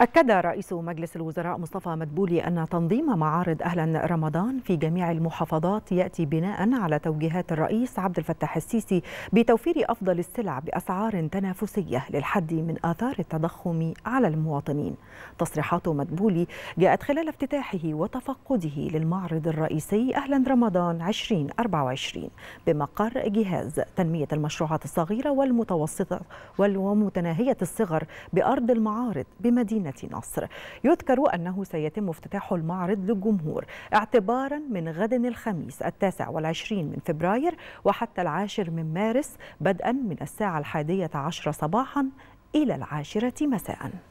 أكد رئيس مجلس الوزراء مصطفى مدبولي أن تنظيم معارض أهلا رمضان في جميع المحافظات يأتي بناء على توجيهات الرئيس عبد الفتاح السيسي بتوفير أفضل السلع بأسعار تنافسية للحد من آثار التضخم على المواطنين تصريحات مدبولي جاءت خلال افتتاحه وتفقده للمعرض الرئيسي أهلا رمضان 2024 بمقر جهاز تنمية المشروعات الصغيرة والمتوسطة والمتناهية الصغر بأرض المعارض بمدينة مدينة نصر يذكر أنه سيتم افتتاح المعرض للجمهور اعتبارا من غد الخميس التاسع والعشرين من فبراير وحتى العاشر من مارس بدءا من الساعة الحادية عشر صباحا إلى العاشرة مساءً